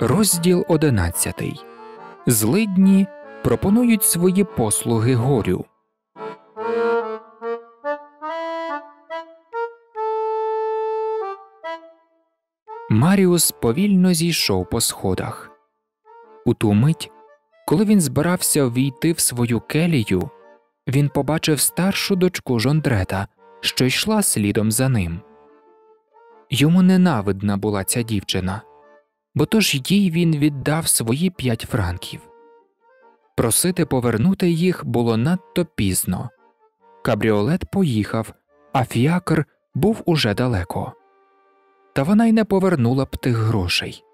Розділ 11. Злидні пропонують свої послуги горю. Маріус повільно зійшов по сходах. У ту мить коли він збирався війти в свою келію, він побачив старшу дочку Жондрета, що йшла слідом за ним. Йому ненавидна була ця дівчина, бо тож їй він віддав свої п'ять франків. Просити повернути їх було надто пізно. Кабріолет поїхав, а фіакр був уже далеко. Та вона й не повернула б тих грошей.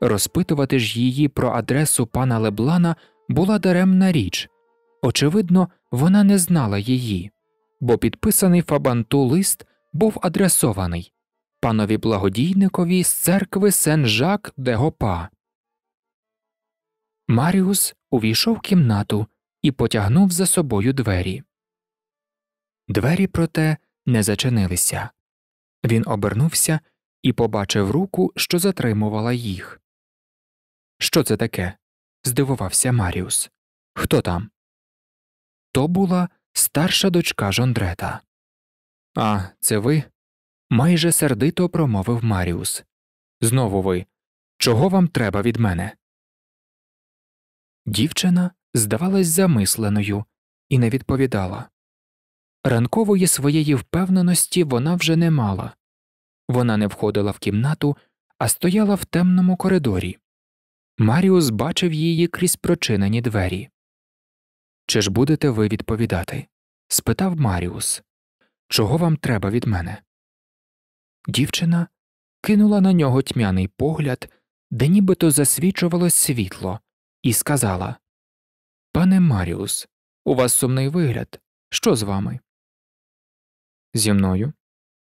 Розпитувати ж її про адресу пана Леблана була даремна річ очевидно, вона не знала її, бо підписаний Фабанту лист був адресований панові благодійникові з церкви Сен Жак де Гопа. Маріус увійшов в кімнату і потягнув за собою двері. Двері, проте, не зачинилися. Він обернувся і побачив руку, що затримувала їх. Що це таке? здивувався Маріус. Хто там? То була старша дочка Жондрета. А, це ви? майже сердито промовив Маріус. Знову ви. Чого вам треба від мене? Дівчина здавалась замисленою і не відповідала. Ранкової своєї впевненості вона вже не мала. Вона не входила в кімнату, а стояла в темному коридорі, Маріус бачив її крізь прочинені двері. Чи ж будете ви відповідати? спитав Маріус. Чого вам треба від мене? Дівчина кинула на нього тьмяний погляд, де нібито засвічувалось світло, і сказала Пане Маріус, у вас сумний вигляд. Що з вами? Зі мною?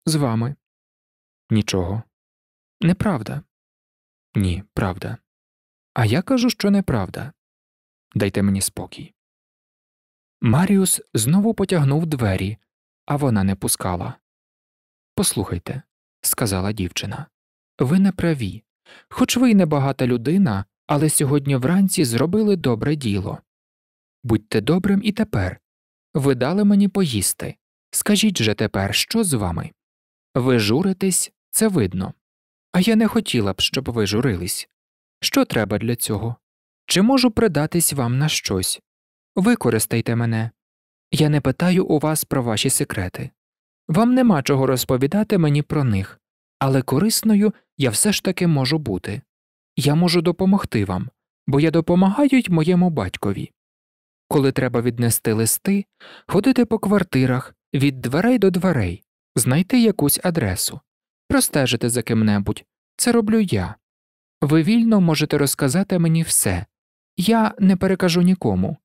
З вами. Нічого. Неправда. Ні, правда. А я кажу, що неправда. Дайте мені спокій. Маріус знову потягнув двері, а вона не пускала. Послухайте, сказала дівчина, ви не праві. Хоч ви й небагата людина, але сьогодні вранці зробили добре діло. Будьте добрим і тепер. Ви дали мені поїсти. Скажіть же тепер, що з вами? Ви журитесь, це видно. А я не хотіла б, щоб ви журились. Що треба для цього? Чи можу придатись вам на щось? Використайте мене. Я не питаю у вас про ваші секрети. Вам нема чого розповідати мені про них, але корисною я все ж таки можу бути. Я можу допомогти вам, бо я допомагаю й моєму батькові. Коли треба віднести листи, ходити по квартирах від дверей до дверей, знайти якусь адресу, простежити за ким небудь. Це роблю я. Ви вільно можете розказати мені все, я не перекажу нікому.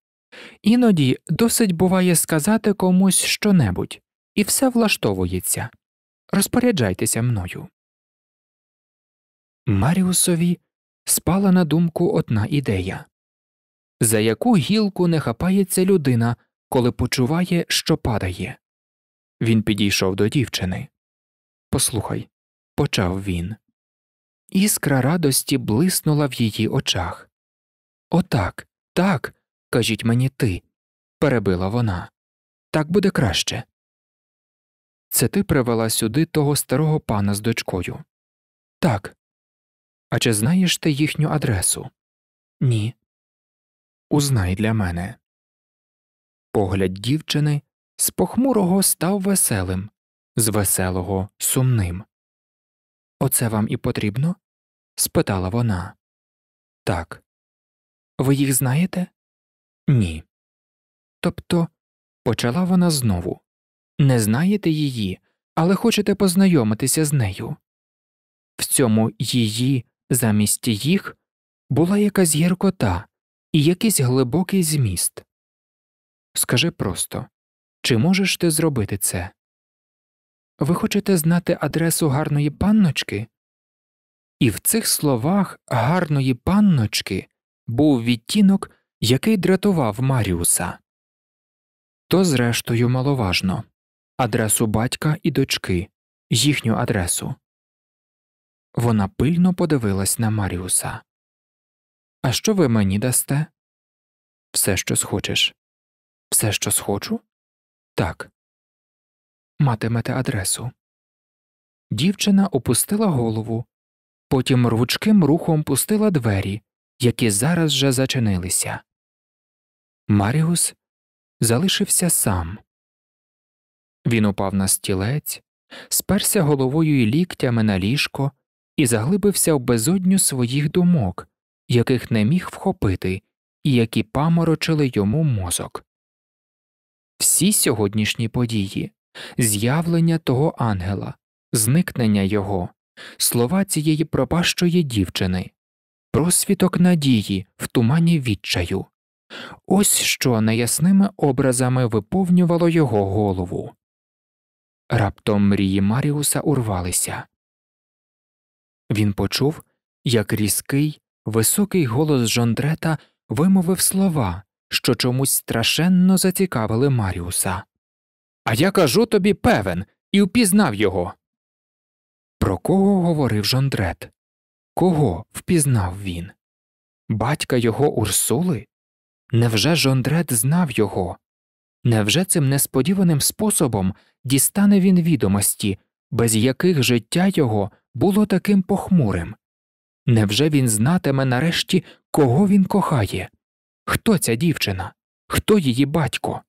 Іноді досить буває сказати комусь щонебудь, і все влаштовується. Розпоряджайтеся мною. Маріусові спала на думку одна ідея за яку гілку не хапається людина, коли почуває, що падає. Він підійшов до дівчини. Послухай, почав він. Іскра радості блиснула в її очах. Отак, так, кажіть мені ти, перебила вона. Так буде краще. Це ти привела сюди того старого пана з дочкою. Так. А чи знаєш ти їхню адресу? Ні. Узнай для мене. Погляд дівчини з похмурого став веселим, з веселого сумним. Оце вам і потрібно? спитала вона. Так. Ви їх знаєте? Ні. Тобто, почала вона знову. Не знаєте її, але хочете познайомитися з нею. В цьому її замість їх була якась гіркота і якийсь глибокий зміст. Скажи просто, чи можеш ти зробити це? Ви хочете знати адресу гарної панночки? І в цих словах гарної панночки був відтінок, який дратував Маріуса. То, зрештою, маловажно адресу батька і дочки, їхню адресу. Вона пильно подивилась на Маріуса. А що ви мені дасте? Все, що схочеш. Все, що схочу? Так матимете адресу. Дівчина опустила голову, потім рвучким рухом пустила двері, які зараз же зачинилися. Маріус залишився сам. Він упав на стілець, сперся головою і ліктями на ліжко і заглибився в безодню своїх думок, яких не міг вхопити і які паморочили йому мозок. Всі сьогоднішні події з'явлення того ангела, зникнення його, слова цієї пропащої дівчини, просвіток надії в тумані відчаю. Ось що неясними образами виповнювало його голову. Раптом мрії Маріуса урвалися. Він почув, як різкий, високий голос Жондрета вимовив слова, що чомусь страшенно зацікавили Маріуса. А я кажу тобі певен і впізнав його. Про кого говорив Жондрет? Кого впізнав він? Батька його Урсули? Невже Жондрет знав його? Невже цим несподіваним способом дістане він відомості, без яких життя його було таким похмурим? Невже він знатиме нарешті, кого він кохає? Хто ця дівчина? Хто її батько?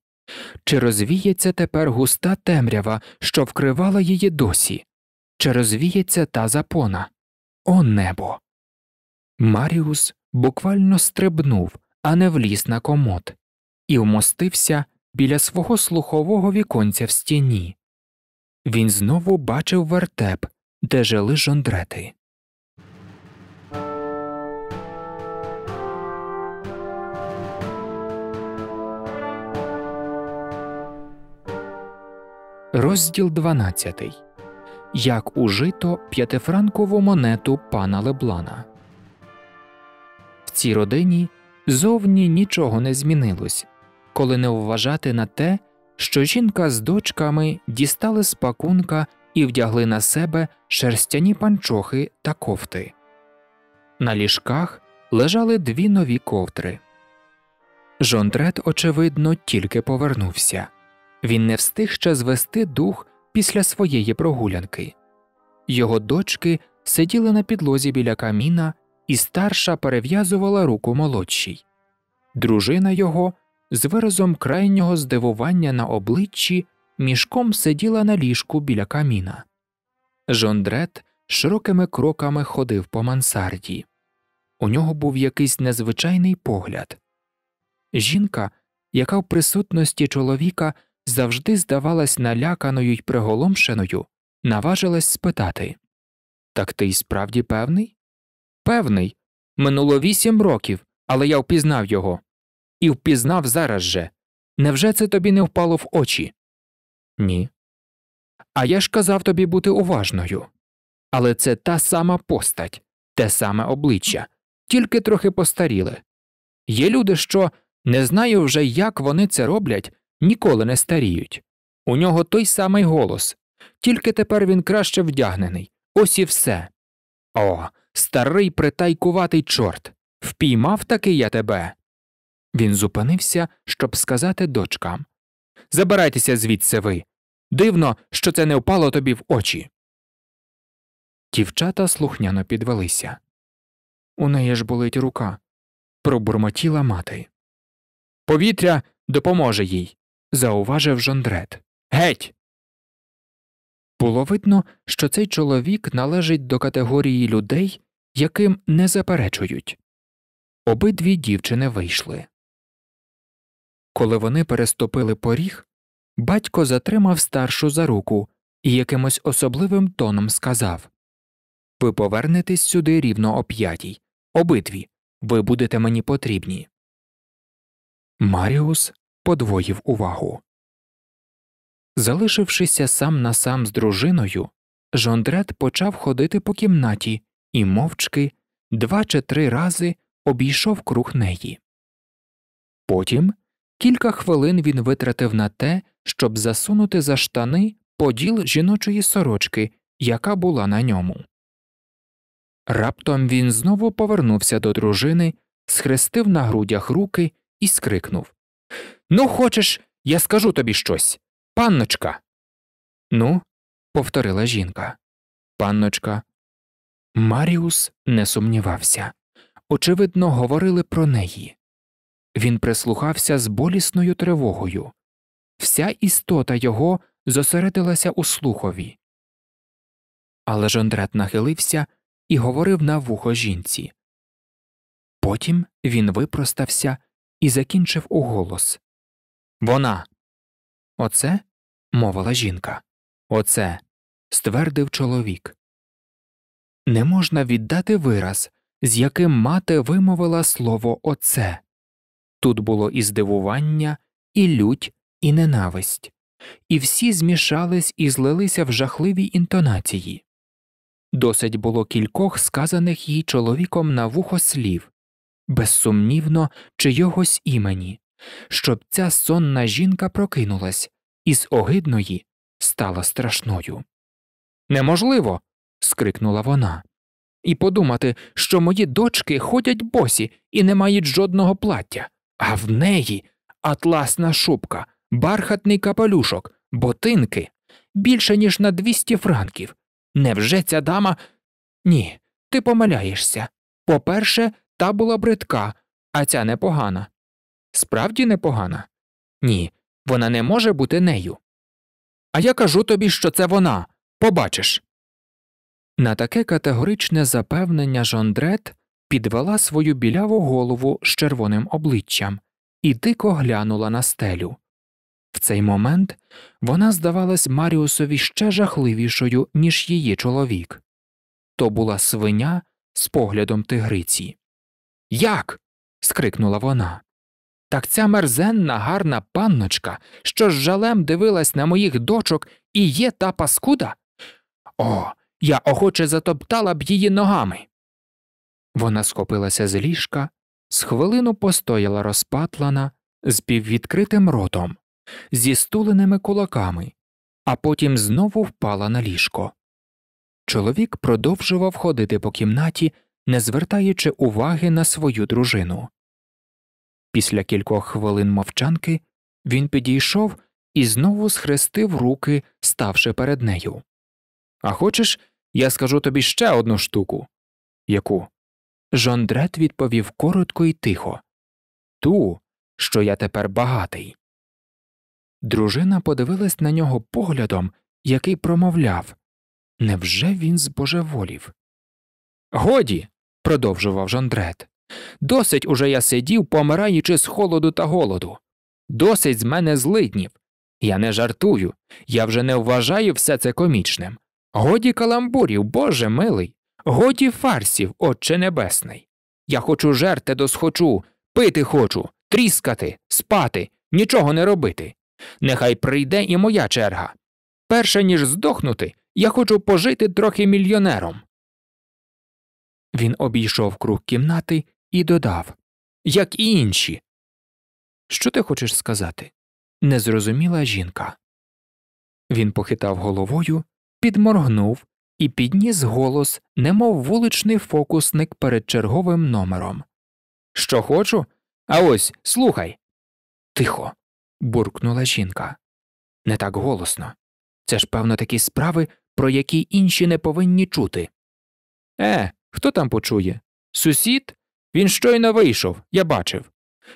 Чи розвіється тепер густа темрява, що вкривала її досі? Чи розвіється та запона? О небо. Маріус буквально стрибнув, а не вліз на комод, і вмостився біля свого слухового віконця в стіні. Він знову бачив вертеп, де жили жондрети. Розділ 12. Як ужито п'ятифранкову монету пана Леблана. В цій родині зовні нічого не змінилось, коли не вважати на те, що жінка з дочками дістали з пакунка і вдягли на себе шерстяні панчохи та кофти. На ліжках лежали дві нові ковтри. Жондрет, очевидно, тільки повернувся. Він не встиг ще звести дух після своєї прогулянки. Його дочки сиділи на підлозі біля каміна, і старша перев'язувала руку молодшій. Дружина його з виразом крайнього здивування на обличчі мішком сиділа на ліжку біля каміна. Жондрет широкими кроками ходив по мансарді. У нього був якийсь незвичайний погляд. Жінка, яка в присутності чоловіка завжди здавалась наляканою й приголомшеною, наважилась спитати Так ти й справді певний? Певний. Минуло вісім років, але я впізнав його. І впізнав зараз же. Невже це тобі не впало в очі? Ні. А я ж казав тобі бути уважною. Але це та сама постать, те саме обличчя, тільки трохи постаріли. Є люди, що не знаю вже, як вони це роблять, ніколи не старіють. У нього той самий голос, тільки тепер він краще вдягнений. Ось і все. О, старий притайкуватий чорт. Впіймав таки я тебе. Він зупинився, щоб сказати дочкам Забирайтеся звідси ви. Дивно, що це не впало тобі в очі. Дівчата слухняно підвелися. У неї ж болить рука. Пробурмотіла мати. Повітря допоможе їй зауважив Жондрет. Геть! Було видно, що цей чоловік належить до категорії людей, яким не заперечують. Обидві дівчини вийшли. Коли вони переступили поріг, батько затримав старшу за руку і якимось особливим тоном сказав Ви повернетесь сюди рівно о п'ятій. Обидві. Ви будете мені потрібні. Маріус подвоїв увагу. Залишившися сам на сам з дружиною, Жондрет почав ходити по кімнаті і мовчки два чи три рази обійшов круг неї. Потім кілька хвилин він витратив на те, щоб засунути за штани поділ жіночої сорочки, яка була на ньому. Раптом він знову повернувся до дружини, схрестив на грудях руки і скрикнув Ну, хочеш, я скажу тобі щось, панночка. Ну, повторила жінка. Панночка. Маріус не сумнівався. Очевидно, говорили про неї. Він прислухався з болісною тривогою. Вся істота його зосередилася у слухові. Але Жондрет нахилився і говорив на вухо жінці. Потім він випростався і закінчив уголос. Вона. Оце мовила жінка. Оце ствердив чоловік. Не можна віддати вираз, з яким мати вимовила слово оце. Тут було і здивування, і лють, і ненависть, і всі змішались і злилися в жахливій інтонації. Досить було кількох сказаних їй чоловіком на вухо слів безсумнівно чийогось імені, щоб ця сонна жінка прокинулась і з огидної стала страшною. Неможливо. скрикнула вона. І подумати, що мої дочки ходять босі і не мають жодного плаття, а в неї атласна шубка, бархатний капелюшок, ботинки більше, ніж на 200 франків. Невже ця дама? Ні, ти помиляєшся. По перше, та була бридка, а ця непогана. Справді непогана? Ні, вона не може бути нею. А я кажу тобі, що це вона. Побачиш. На таке категоричне запевнення Жондрет підвела свою біляву голову з червоним обличчям і дико глянула на стелю. В цей момент вона здавалась Маріусові ще жахливішою, ніж її чоловік. То була свиня з поглядом тигриці. Як? скрикнула вона. Так ця мерзенна гарна панночка, що з жалем дивилась на моїх дочок, і є та паскуда? О, я охоче затоптала б її ногами. Вона схопилася з ліжка, з хвилину постояла розпатлана, з піввідкритим ротом, зі стуленими кулаками, а потім знову впала на ліжко. Чоловік продовжував ходити по кімнаті, не звертаючи уваги на свою дружину. Після кількох хвилин мовчанки він підійшов і знову схрестив руки, ставши перед нею. А хочеш, я скажу тобі ще одну штуку. Яку? Жондрет відповів коротко і тихо ту, що я тепер багатий. Дружина подивилась на нього поглядом, який промовляв Невже він збожеволів? Годі. продовжував Жондрет. Досить уже я сидів, помираючи з холоду та голоду. Досить з мене злиднів. Я не жартую, я вже не вважаю все це комічним. Годі каламбурів, Боже милий, годі фарсів, Отче Небесний. Я хочу жерти досхочу, пити хочу, тріскати, спати, нічого не робити. Нехай прийде і моя черга. Перше ніж здохнути, я хочу пожити трохи мільйонером. Він обійшов круг кімнати і додав Як і інші. Що ти хочеш сказати? Незрозуміла жінка. Він похитав головою, підморгнув і підніс голос, немов вуличний фокусник перед черговим номером. Що хочу? А ось слухай. Тихо. буркнула жінка. Не так голосно. Це ж, певно, такі справи, про які інші не повинні чути. Е, хто там почує? Сусід? Він щойно вийшов, я бачив.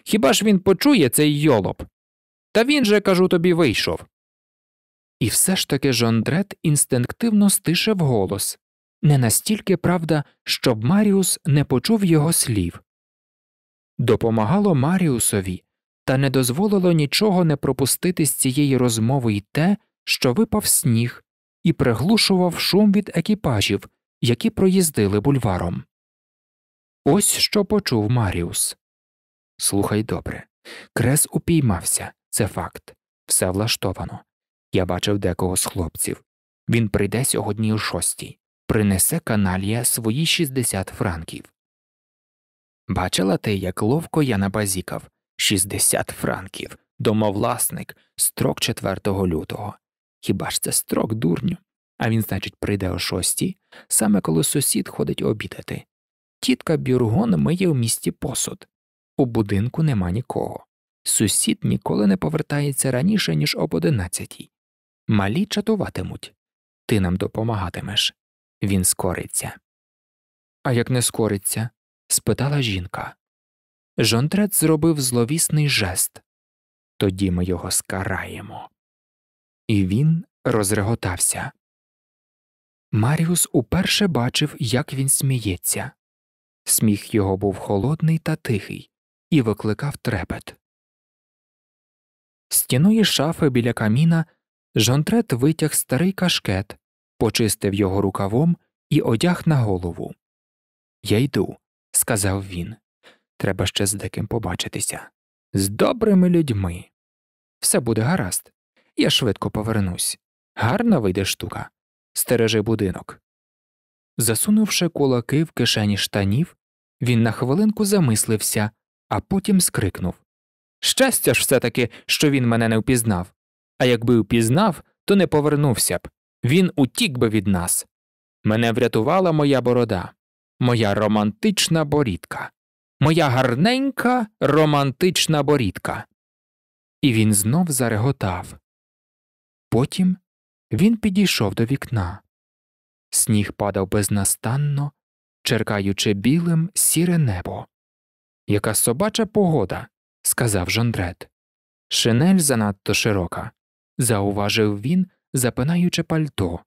Хіба ж він почує цей йолоп? Та він же, кажу тобі, вийшов. І все ж таки Жондрет інстинктивно стишив голос не настільки правда, щоб Маріус не почув його слів. Допомагало Маріусові, та не дозволило нічого не пропустити з цієї розмови й те, що випав сніг, і приглушував шум від екіпажів, які проїздили бульваром. Ось що почув Маріус. Слухай добре. Крес упіймався, це факт. Все влаштовано. Я бачив декого з хлопців. Він прийде сьогодні о шостій, принесе каналія свої 60 франків. Бачила ти, як ловко я набазікав 60 франків, домовласник, строк 4 лютого. Хіба ж це строк дурню? А він, значить, прийде о шостій, саме коли сусід ходить обідати. Тітка Бюргон миє в місті посуд, у будинку нема нікого. Сусід ніколи не повертається раніше, ніж об одинадцятій. Малі чатуватимуть. Ти нам допомагатимеш. Він скориться. А як не скориться? спитала жінка. Жондрет зробив зловісний жест тоді ми його скараємо. І він розреготався. Маріус уперше бачив, як він сміється. Сміх його був холодний та тихий і викликав трепет. З шафи біля каміна Жонтрет витяг старий кашкет, почистив його рукавом і одяг на голову. Я йду, сказав він. Треба ще з деким побачитися. З добрими людьми. Все буде гаразд. Я швидко повернусь. Гарна вийде штука. Стережи будинок. Засунувши кулаки в кишені штанів, він на хвилинку замислився, а потім скрикнув Щастя ж все таки, що він мене не впізнав, а якби впізнав, то не повернувся б він утік би від нас. Мене врятувала моя борода, моя романтична борідка, моя гарненька романтична борідка. І він знов зареготав. Потім він підійшов до вікна. Сніг падав безнастанно, черкаючи білим сіре небо. Яка собача погода, сказав Жондрет. Шинель занадто широка, зауважив він, запинаючи пальто.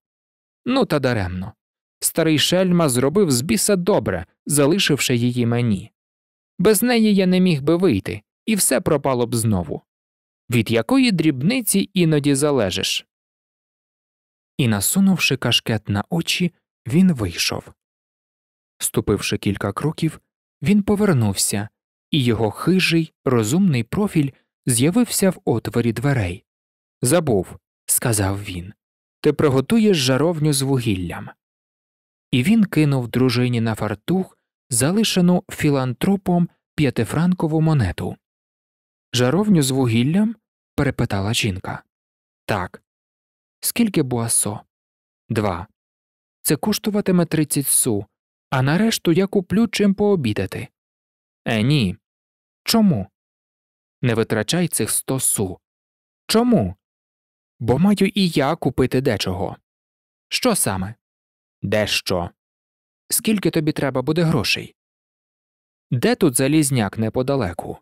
Ну, та даремно. Старий шельма зробив з біса добре, залишивши її мені. Без неї я не міг би вийти, і все пропало б знову. Від якої дрібниці іноді залежиш? і, насунувши кашкет на очі, він вийшов. Ступивши кілька кроків, він повернувся, і його хижий, розумний профіль з'явився в отворі дверей. Забув, сказав він, ти приготуєш жаровню з вугіллям. І він кинув дружині на фартух, залишену філантропом п'ятифранкову монету. Жаровню з вугіллям? перепитала жінка. Так, Скільки буасо? Два. Це коштуватиме 30 су, а нарешту я куплю чим пообідати. Е, ні. Чому? Не витрачай цих 100 су. Чому? Бо маю і я купити дечого. Що саме? Дещо. Скільки тобі треба буде грошей? Де тут залізняк неподалеку?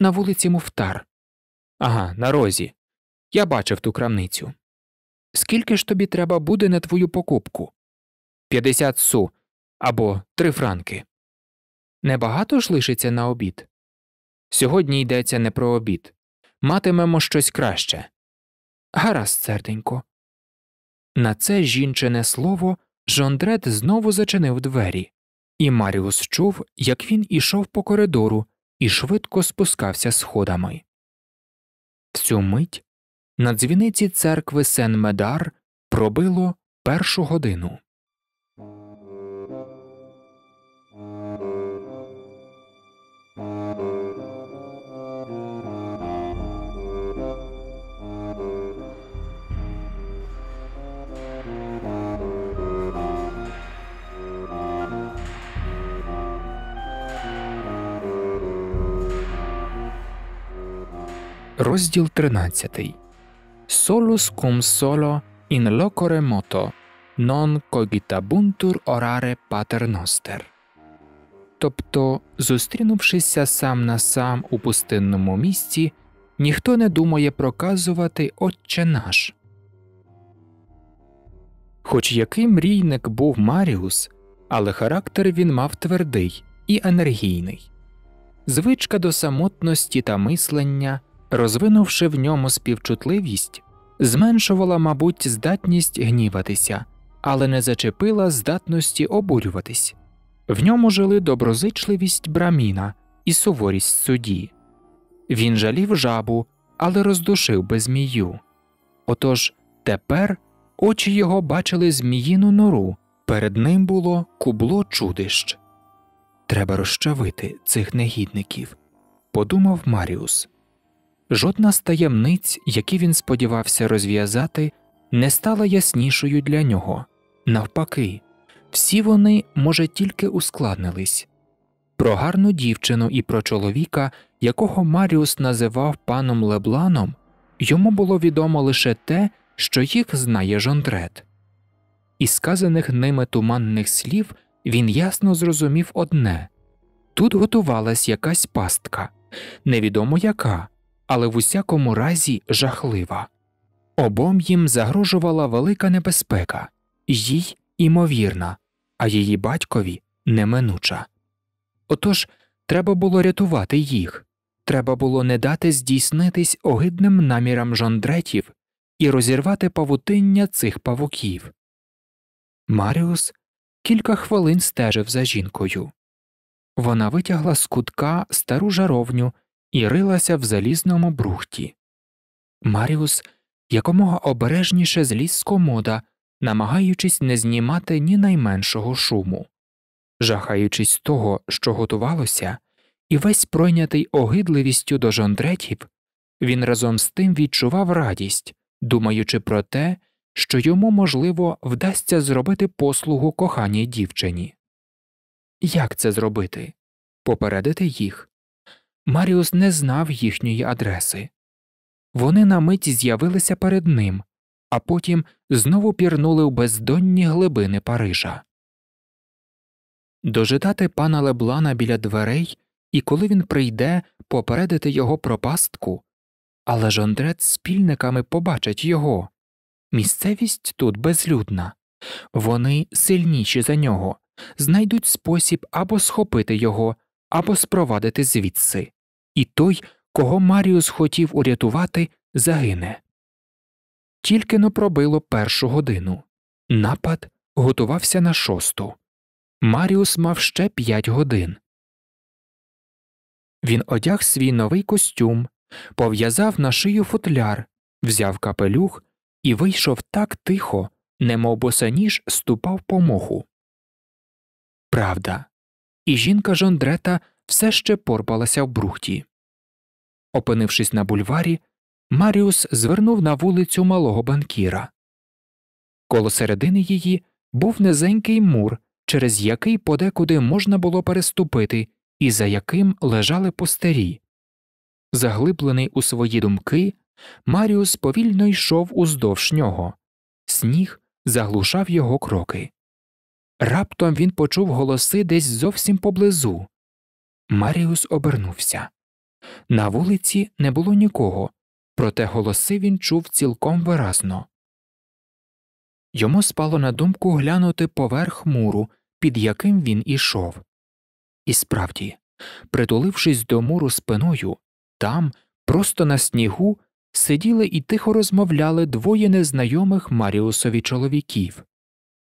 На вулиці Муфтар. Ага, на розі. Я бачив ту крамницю. Скільки ж тобі треба буде на твою покупку? П'ятдесят су або три франки. Небагато ж лишиться на обід. Сьогодні йдеться не про обід. Матимемо щось краще. Гаразд, серденько. На це жінчине слово Жондрет знову зачинив двері, і Маріус чув, як він ішов по коридору і швидко спускався сходами. В цю мить на дзвіниці церкви Сен Медар пробило першу годину. Розділ тринадцятий solus cum solo in loco remoto, non cogitabuntur orare paternoster. Тобто, зустрінувшися сам на сам у пустинному місці, ніхто не думає проказувати Отче наш. Хоч який мрійник був Маріус, але характер він мав твердий і енергійний, звичка до самотності та мислення розвинувши в ньому співчутливість, зменшувала, мабуть, здатність гніватися, але не зачепила здатності обурюватись. В ньому жили доброзичливість браміна і суворість судді. Він жалів жабу, але роздушив би змію. Отож тепер очі його бачили зміїну нору, перед ним було кубло чудищ. Треба розчавити цих негідників, подумав Маріус. Жодна з таємниць, які він сподівався розв'язати, не стала яснішою для нього. Навпаки, всі вони, може, тільки ускладнились. Про гарну дівчину і про чоловіка, якого Маріус називав паном Лебланом, йому було відомо лише те, що їх знає Жондрет. Із сказаних ними туманних слів він ясно зрозумів одне тут готувалась якась пастка, невідомо яка але в усякому разі жахлива. Обом їм загрожувала велика небезпека, їй імовірна, а її батькові неминуча. Отож треба було рятувати їх, треба було не дати здійснитись огидним намірам жондретів і розірвати павутиння цих павуків. Маріус кілька хвилин стежив за жінкою. Вона витягла з кутка стару жаровню і рилася в залізному брухті. Маріус якомога обережніше зліз з комода, намагаючись не знімати ні найменшого шуму, жахаючись того, що готувалося, і весь пройнятий огидливістю до жондретів, він разом з тим відчував радість, думаючи про те, що йому, можливо, вдасться зробити послугу коханій дівчині. Як це зробити? Попередити їх, Маріус не знав їхньої адреси. Вони на мить з'явилися перед ним, а потім знову пірнули в бездонні глибини Парижа. Дожидати пана Леблана біля дверей, і коли він прийде попередити його про пастку. Але Жондрет з спільниками побачить його. Місцевість тут безлюдна, вони сильніші за нього, знайдуть спосіб або схопити його, або спровадити звідси, і той, кого Маріус хотів урятувати, загине. Тільки но пробило першу годину. Напад готувався на шосту. Маріус мав ще п'ять годин. Він одяг свій новий костюм, пов'язав на шию футляр, взяв капелюх і вийшов так тихо, немов босаніж ступав по моху. Правда, і жінка Жондрета все ще порпалася в брухті. Опинившись на бульварі, Маріус звернув на вулицю малого банкіра. Коло середини її був низенький мур, через який подекуди можна було переступити і за яким лежали постарі. Заглиблений у свої думки, Маріус повільно йшов уздовж нього, сніг заглушав його кроки. Раптом він почув голоси десь зовсім поблизу. Маріус обернувся. На вулиці не було нікого, проте голоси він чув цілком виразно. Йому спало на думку глянути поверх муру, під яким він ішов. І справді, притулившись до муру спиною, там, просто на снігу, сиділи і тихо розмовляли двоє незнайомих Маріусові чоловіків.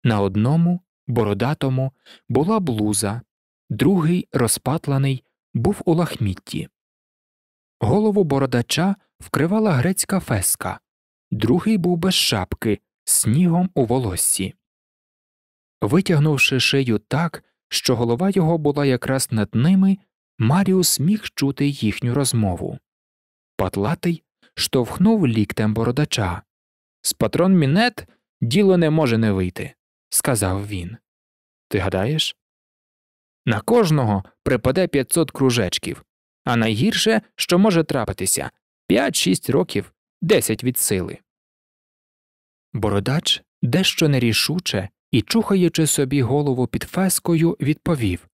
На одному бородатому була блуза, другий, розпатлений, був у лахмітті. Голову бородача вкривала грецька феска, другий був без шапки, снігом у волоссі. Витягнувши шию так, що голова його була якраз над ними, Маріус міг чути їхню розмову. Патлатий штовхнув ліктем бородача. З патрон мінет діло не може не вийти сказав він. Ти гадаєш? На кожного припаде 500 кружечків, а найгірше, що може трапитися 5-6 років, 10 від сили. Бородач дещо нерішуче і, чухаючи собі голову під фескою, відповів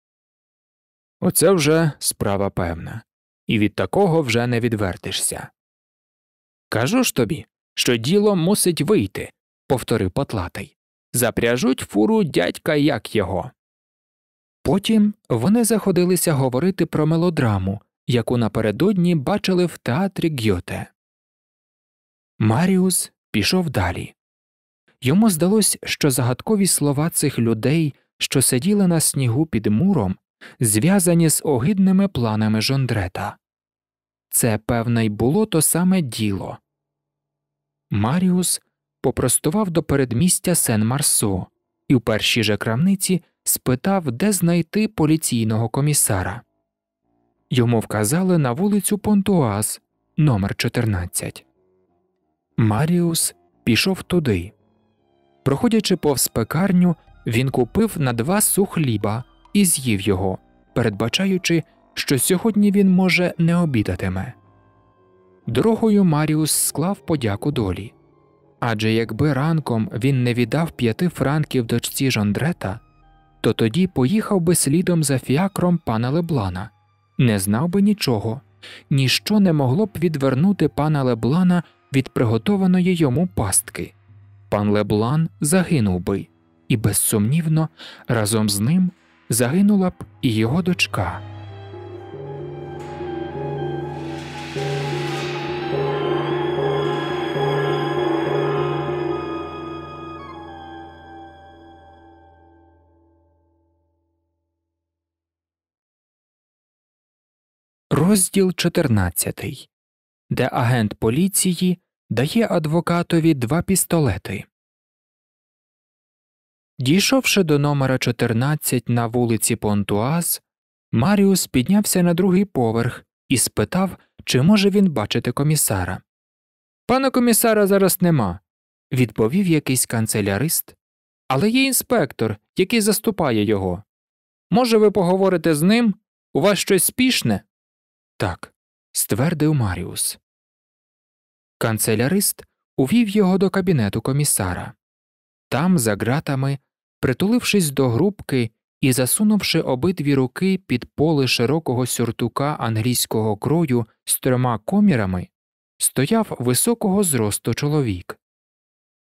Оце вже справа певна, і від такого вже не відвертишся. Кажу ж тобі, що діло мусить вийти, повторив Патлатай запряжуть фуру дядька як його. Потім вони заходилися говорити про мелодраму, яку напередодні бачили в театрі Гьоте. Маріус пішов далі. Йому здалось, що загадкові слова цих людей, що сиділи на снігу під муром, зв'язані з огидними планами Жондрета. Це, певне, й було то саме діло. Маріус попростував до передмістя Сен Марсо і в першій же крамниці спитав, де знайти поліційного комісара. Йому вказали на вулицю Понтуаз, номер 14. Маріус пішов туди. Проходячи повз пекарню, він купив на два сухліба і з'їв його, передбачаючи, що сьогодні він може не обідатиме. Дорогою Маріус склав подяку долі. Адже якби ранком він не віддав п'яти франків дочці Жондрета, то тоді поїхав би слідом за фіакром пана Леблана, не знав би нічого, ніщо не могло б відвернути пана Леблана від приготованої йому пастки. Пан Леблан загинув би, і безсумнівно разом з ним загинула б і його дочка. Розділ 14, де агент поліції дає адвокатові два пістолети. Дійшовши до номера 14 на вулиці Понтуаз, Маріус піднявся на другий поверх і спитав, чи може він бачити комісара. Пана комісара зараз нема, відповів якийсь канцелярист. Але є інспектор, який заступає його. Може, ви поговорите з ним? У вас щось спішне? Так, ствердив Маріус. Канцелярист увів його до кабінету комісара. Там, за ґратами, притулившись до грубки і засунувши обидві руки під поле широкого сюртука англійського крою з трьома комірами, стояв високого зросту чоловік.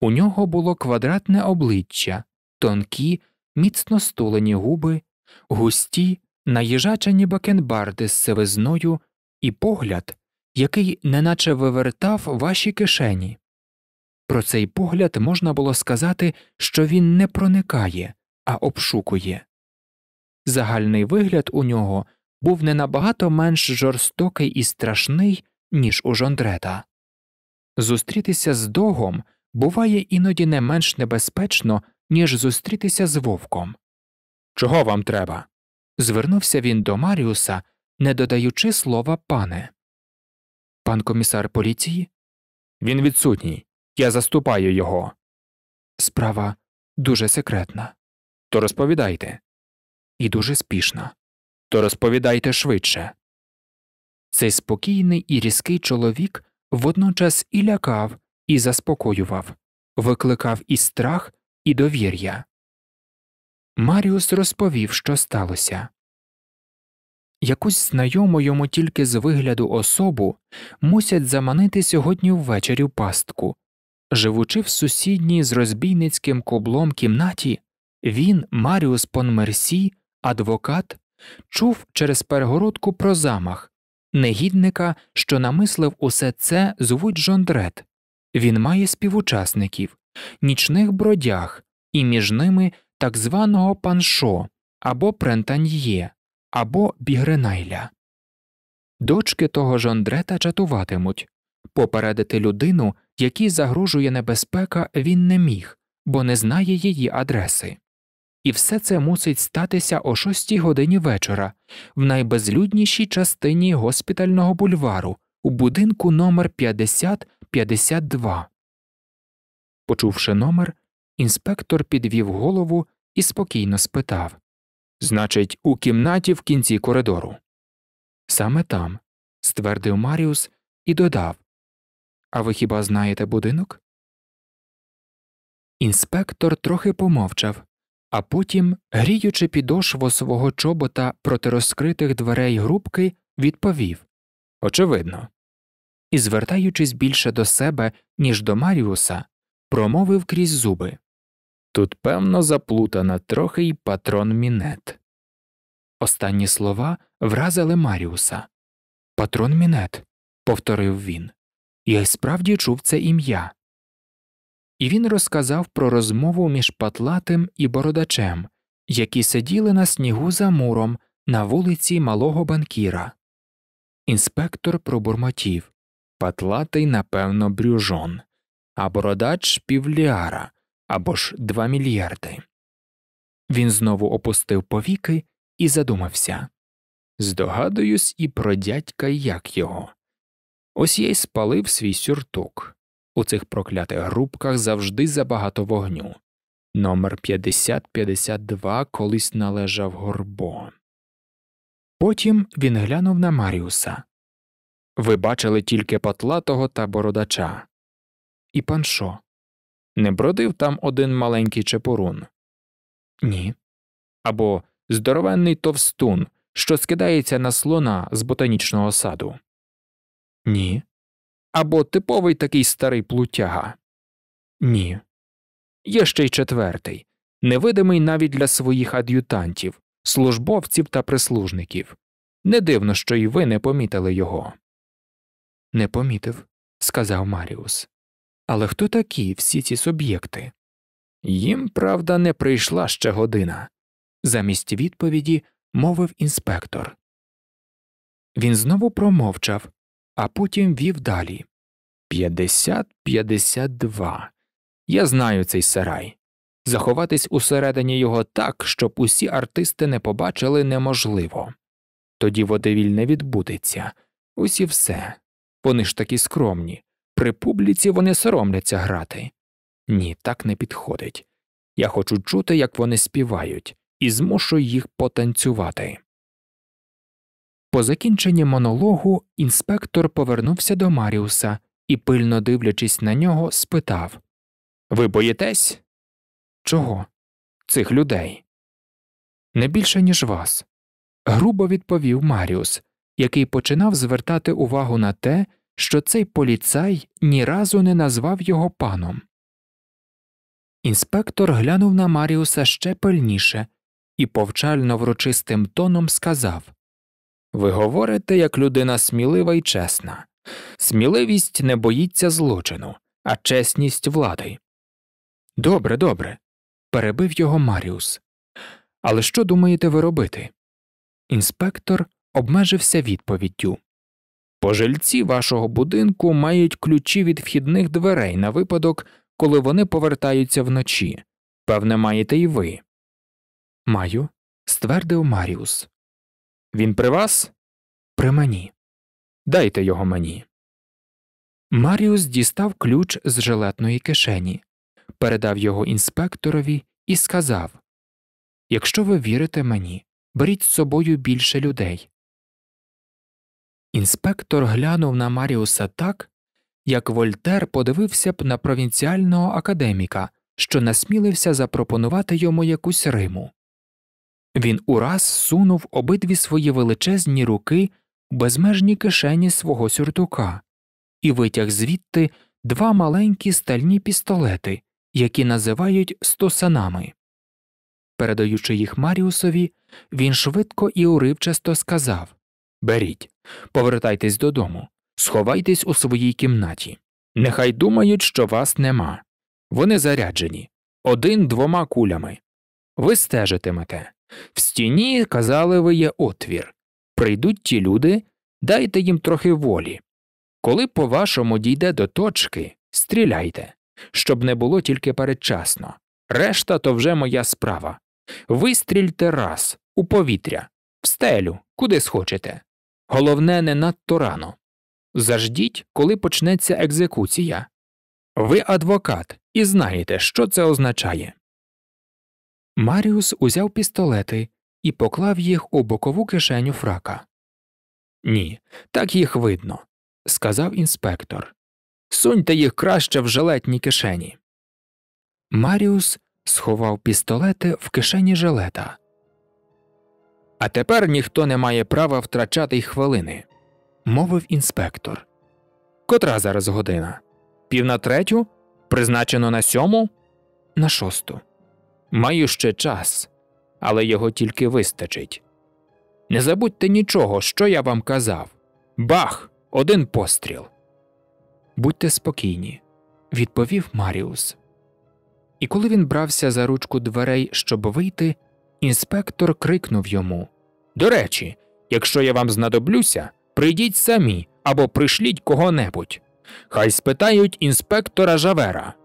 У нього було квадратне обличчя, тонкі, міцно стулені губи, густі наїжачені бакенбарди з сивизною і погляд, який неначе вивертав ваші кишені. Про цей погляд можна було сказати, що він не проникає, а обшукує. Загальний вигляд у нього був не набагато менш жорстокий і страшний, ніж у Жондрета. Зустрітися з догом буває іноді не менш небезпечно, ніж зустрітися з вовком. Чого вам треба? звернувся він до Маріуса, не додаючи слова пане. Пан комісар поліції? Він відсутній. Я заступаю його. Справа дуже секретна. То розповідайте. І дуже спішна. То розповідайте швидше. Цей спокійний і різкий чоловік водночас і лякав, і заспокоював, викликав і страх, і довір'я. Маріус розповів, що сталося. Якусь знайому йому тільки з вигляду особу мусять заманити сьогодні ввечері в пастку. Живучи в сусідній з розбійницьким кублом кімнаті, він, Маріус Понмерсі, адвокат, чув через перегородку про замах негідника, що намислив усе це, звуть Жондрет. Він має співучасників, нічних бродяг, і між ними так званого паншо або прентаньє, або бігренайля. Дочки того ж Андрета чатуватимуть попередити людину, якій загрожує небезпека, він не міг, бо не знає її адреси. І все це мусить статися о шостій годині вечора в найбезлюднішій частині госпітального бульвару у будинку номер 5052. Почувши номер, Інспектор підвів голову і спокійно спитав Значить, у кімнаті в кінці коридору. Саме там, ствердив Маріус і додав А ви хіба знаєте будинок? Інспектор трохи помовчав, а потім, гріючи підошву свого чобота проти розкритих дверей грубки, відповів Очевидно. І, звертаючись більше до себе, ніж до Маріуса, промовив крізь зуби Тут, певно, заплутана трохи й патрон мінет. Останні слова вразили Маріуса. Патрон мінет, повторив він. Я й справді чув це ім'я. І він розказав про розмову між Патлатим і бородачем, які сиділи на снігу за муром на вулиці Малого Банкіра. Інспектор пробурмотів Патлатий, напевно, брюжон, а бородач півліара або ж 2 мільярди. Він знову опустив повіки і задумався здогадуюсь, і про дядька як його. Ось я й спалив свій сюртук. У цих проклятих грубках завжди забагато вогню. Номер 5052 колись належав горбо. Потім він глянув на Маріуса. Ви бачили тільки Патлатого та бородача. І паншо. Не бродив там один маленький чепурун? Ні. Або здоровенний товстун, що скидається на слона з ботанічного саду. Ні. Або типовий такий старий плутяга. Ні. Є ще й четвертий, невидимий навіть для своїх ад'ютантів, службовців та прислужників. Не дивно, що і ви не помітили його. Не помітив, сказав Маріус. Але хто такі всі ці суб'єкти? Їм, правда, не прийшла ще година. Замість відповіді мовив інспектор. Він знову промовчав, а потім вів далі. П'ятдесят п'ятдесят два. Я знаю цей сарай. Заховатись усередині його так, щоб усі артисти не побачили неможливо. Тоді водевіль не відбудеться. Усі все. Вони ж такі скромні. При публіці вони соромляться грати. Ні, так не підходить. Я хочу чути, як вони співають, і змушу їх потанцювати. По закінченні монологу інспектор повернувся до Маріуса і, пильно дивлячись на нього, спитав Ви боїтесь? Чого? Цих людей? Не більше, ніж вас. грубо відповів Маріус, який починав звертати увагу на те, що цей поліцай ні разу не назвав його паном. Інспектор глянув на Маріуса ще пильніше і повчально врочистим тоном сказав Ви говорите як людина смілива і чесна. Сміливість не боїться злочину, а чесність влади. Добре, добре. перебив його Маріус. Але що думаєте ви робити? Інспектор обмежився відповіддю. Пожильці вашого будинку мають ключі від вхідних дверей на випадок, коли вони повертаються вночі. Певне, маєте і ви. Маю. ствердив Маріус. Він при вас? При мені. Дайте його мені. Маріус дістав ключ з жилетної кишені, передав його інспекторові і сказав Якщо ви вірите мені, беріть з собою більше людей. Інспектор глянув на Маріуса так, як Вольтер подивився б на провінціального академіка, що насмілився запропонувати йому якусь риму. Він ураз сунув обидві свої величезні руки в безмежні кишені свого сюртука і витяг звідти два маленькі стальні пістолети, які називають стосанами. Передаючи їх Маріусові, він швидко і уривчасто сказав Беріть. Повертайтесь додому, сховайтесь у своїй кімнаті. Нехай думають, що вас нема. Вони заряджені один двома кулями. Ви стежитимете. В стіні, казали ви, є отвір. Прийдуть ті люди, дайте їм трохи волі. Коли по вашому дійде до точки, стріляйте, щоб не було тільки передчасно. Решта то вже моя справа. Вистрільте раз у повітря, в стелю, куди схочете. Головне, не надто рано. Заждіть, коли почнеться екзекуція. Ви адвокат і знаєте, що це означає. Маріус узяв пістолети і поклав їх у бокову кишеню фрака. Ні, так їх видно, сказав інспектор. Суньте їх краще в жилетній кишені. Маріус сховав пістолети в кишені жилета. А тепер ніхто не має права втрачати й хвилини, мовив інспектор. Котра зараз година? Пів на третю? Призначено на сьому? На шосту. Маю ще час, але його тільки вистачить. Не забудьте нічого, що я вам казав. Бах! Один постріл. Будьте спокійні, відповів Маріус. І коли він брався за ручку дверей, щоб вийти, інспектор крикнув йому до речі, якщо я вам знадоблюся, прийдіть самі або пришліть кого-небудь. Хай спитають інспектора Жавера.